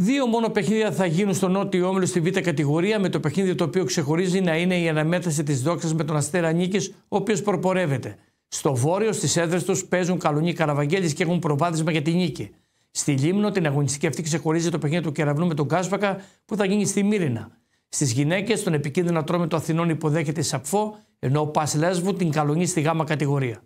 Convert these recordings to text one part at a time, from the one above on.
Δύο μόνο παιχνίδια θα γίνουν στον Νότιο Όμιλο στη Β' κατηγορία, με το παιχνίδι το οποίο ξεχωρίζει να είναι η αναμέτρηση της δόξας με τον Αστέρα Νίκης, ο οποίος προπορεύεται. Στο Βόρειο, στις έδρες τους παίζουν καλονί καραβαγγέλης και έχουν προβάδισμα για τη νίκη. Στη Λίμνο, την αγωνιστική αυτή ξεχωρίζει το παιχνίδι του Κεραυνού με τον Κάσπακα που θα γίνει στη Μύρινα. Στις γυναίκες, τον επικίνδυνο τρόμο του Αθηνών υποδέχεται η Σαπφό, ενώ ο Πα την καλονί στη Γ κατηγορία.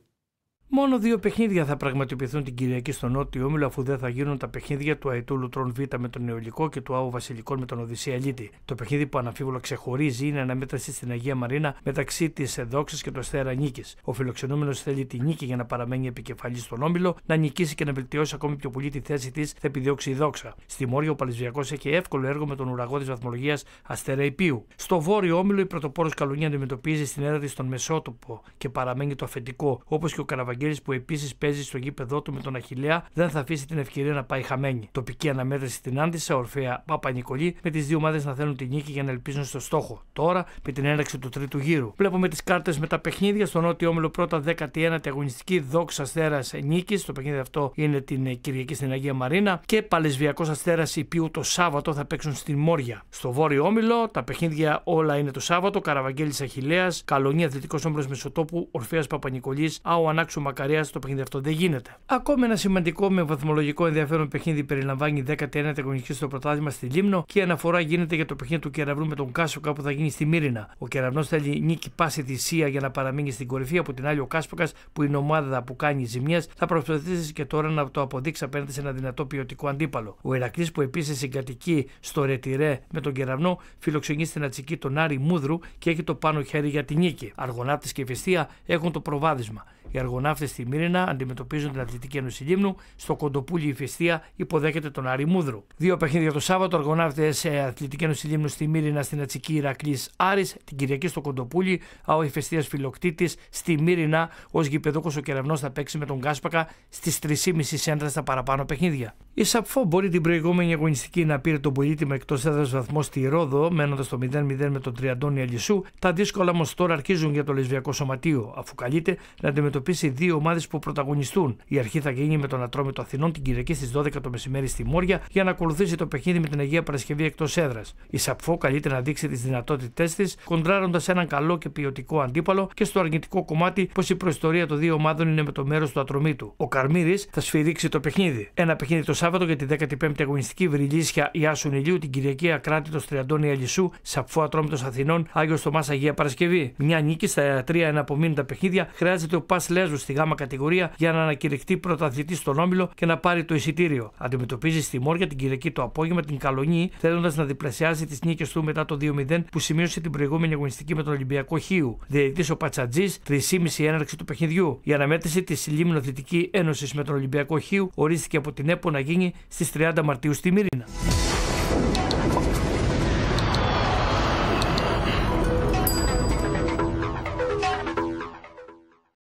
Μόνο δύο παιχνίδια θα πραγματοποιηθούν την Κυριακή στον Νότιο Όμιλο, αφού δεν θα γίνουν τα παιχνίδια του Αϊτού Λουτρών Β με τον Νεολικό και του Άου Βασιλικών με τον Οδυσσία Λίτη. Το παιχνίδι που αναμφίβολα ξεχωρίζει είναι αναμέτρηση στην Αγία Μαρίνα μεταξύ της Εδόξη και του Αστέρα Νίκης. Ο φιλοξενούμενος θέλει τη νίκη για να παραμένει επικεφαλής στον Όμιλο, να νικήσει και να βελτιώσει ακόμη πιο πολύ τη θέση της, θα επιδιώξει η Δόξα. Στη Μόρια ο Παλαισβιακός έχει εύκολο έργο με τον ουραγό της βαθμολογίας Αστέρα Υπίου. Στο Βόρειο Όμιλο η πρωτοπόρος Καλουνία αντιμετωπίζει στην έδρα της τον Μεσότοπο και παραμένει το αφεντικό, όπως και ο Καραβαγ Βαγγέλης που επίσης παίζει στο γήπεδό του με τον Αχηλέα δεν θα αφήσει την ευκαιρία να πάει χαμένη. Τοπική αναμέτρηση στην Άντισα, Ορφαία Παπα-Νικολή, με τις δύο ομάδες να θέλουν την νίκη για να ελπίζουν στο στόχο. Τώρα με την έναρξη του τρίτου γύρου. Βλέπουμε τις κάρτες με τα παιχνίδια. Στον Νότιο Όμιλο πρώτα 19η αγωνιστική δόξα αστέρας νίκης. Το παιχνίδι αυτό είναι την Κυριακή στην Αγία Μαρίνα. Και Παλαισβιακός αστέρας Πίου το Σάββατο θα παίξουν στην Μόρια. Στο Βόρειο Όμιλο τα παιχνίδια όλα είναι το Σάββατο. Καραβαγγέλης Αχηλέας, Καλονία Αθλητικός Όμιλος Μεσοτόπου, Ορφαίας Παπα-Νικολή, Άου Ανάξου Μακαριάς στο παιχνίδι αυτό. Δεν γίνεται. Ακόμη ένα σημαντικό με βαθμολογικό ενδιαφέρον παιχνίδι περιλαμβάνει 19η αγωνιστική στο πρωτάθλημα στη Λίμνο και η αναφορά γίνεται για το παιχνίδι του Κεραυνού με τον Κάσποκα που θα γίνει στη Μίρινα. Ο Κεραυνός θέλει νίκη πάση θυσία για να παραμείνει στην κορυφή. Από την άλλη, ο Κάσποκα που είναι ομάδα που κάνει ζημιές θα προσπαθήσει και τώρα να το αποδείξει απέναντι σε ένα δυνατό ποιοτικό αντίπαλο. Ο Ηρακλής που επίσης συγκατοικεί στο Ρετυρέ με τον Κεραυνό φιλοξενεί στην Ατσική τον Άρη Μούδρου και έχει το πάνω χέρι για την νίκη. Αργονάτη και Βεστία έχουν το προβάδισμα. Οι αργοναύτες στη Μύρινα αντιμετωπίζουν την Αθλητική Ένωση Λίμνου. Στο Κοντοπούλι η Φιστία υποδέχεται τον Άρη Μούδρου. Δύο παιχνίδια το Σάββατο, αργοναύτες ε, Αθλητική Ένωση Λίμνου στη Μύρινα στην Ατσική Ηρακλής Άρης. Την Κυριακή στο Κοντοπούλι, Ο Ιφεστία Φιλοκτήτης στη Μύρινα ως γηπεδόκο ο Κεραυνός θα παίξει με τον Κάσπακα στις 3.30 έντρας στα παραπάνω παιχνίδια. Η Σαπφό μπορεί την προηγούμενη αγωνιστική να πήρε τον με εκτός έδρας βαθμός στη Ρόδο, μένοντας το 0-0 με τον Τριαντώνη Αλισού. Τα δύσκολα όμως τώρα αρχίζουν για το Λεσβιακό Σωματείο, αφού καλείται να αντιμετωπίσει αντιμετωπίσει δύο ομάδες που πρωταγωνιστούν. Η αρχή θα γίνει με τον Ατρόμητο Αθηνών την Κυριακή στις 12 το μεσημέρι στη Μόρια για να ακολουθήσει το παιχνίδι με την Αγία Παρασκευή εκτός έδρας. Η σαφώ καλείται να δείξει τις δυνατότητές της, κοντράροντας έναν καλό και ποιοτικό αντίπαλο και στο αρνητικό κομμάτι πως η προϊστορία των δύο ομάδων είναι με το μέρος του Ατρομήτου. Ο Καρμίδη θα σφυρίξει το παιχνίδι. Ένα παιχνίδι το Σάββατο για τη 15η αγωνιστική Βρυλίσια Ιάσου Ηλίου την Κυριακή Ακράτητος Τριαντώνη Αλισού, σαφώ Ατρόμητος Αθηνών, Άγιος Στομά Αγία Παρασκευή. Μια νίκη στα 3 εναπομείνοντα παιχνίδια χρειάζεται ο Λέζου στη γάμα κατηγορία για να ανακηρυχθεί πρωταθλητής στον Όμιλο και να πάρει το εισιτήριο. Αντιμετωπίζει στη Μόρια την Κυριακή το απόγευμα την Καλονή, θέλοντας να διπλασιάσει τις νίκες του μετά το 2-0 που σημείωσε την προηγούμενη αγωνιστική με τον Ολυμπιακό Χίου. Διαιτητής ο Πατσατζής, 3,5 έναρξη του παιχνιδιού. Η αναμέτρηση της Λίμνο-Δυτική Ένωσης με τον Ολυμπιακό Χίου ορίστηκε από την ΕΠΟ να γίνει στις 30 Μαρτίου στη Μύρινα.